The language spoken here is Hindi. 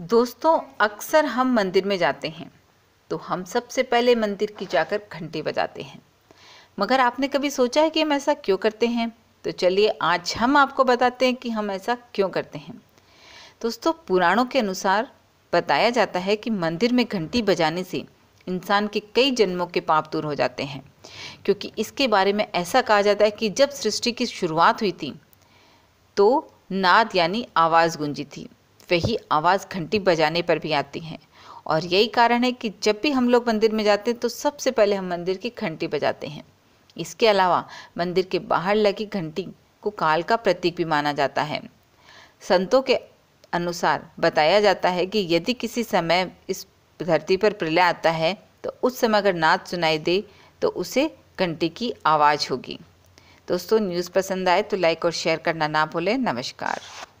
दोस्तों अक्सर हम मंदिर में जाते हैं तो हम सबसे पहले मंदिर की जाकर घंटी बजाते हैं मगर आपने कभी सोचा है कि हम ऐसा क्यों करते हैं तो चलिए आज हम आपको बताते हैं कि हम ऐसा क्यों करते हैं दोस्तों पुराणों के अनुसार बताया जाता है कि मंदिर में घंटी बजाने से इंसान के कई जन्मों के पाप दूर हो जाते हैं क्योंकि इसके बारे में ऐसा कहा जाता है कि जब सृष्टि की शुरुआत हुई थी तो नाद यानी आवाज़ गूंजी थी वही आवाज़ घंटी बजाने पर भी आती हैं और यही कारण है कि जब भी हम लोग मंदिर में जाते हैं तो सबसे पहले हम मंदिर की घंटी बजाते हैं इसके अलावा मंदिर के बाहर लगी घंटी को काल का प्रतीक भी माना जाता है संतों के अनुसार बताया जाता है कि यदि किसी समय इस धरती पर प्रलय आता है तो उस समय अगर नाच सुनाई दे तो उसे घंटी की आवाज़ होगी दोस्तों न्यूज़ पसंद आए तो लाइक और शेयर करना ना भूलें नमस्कार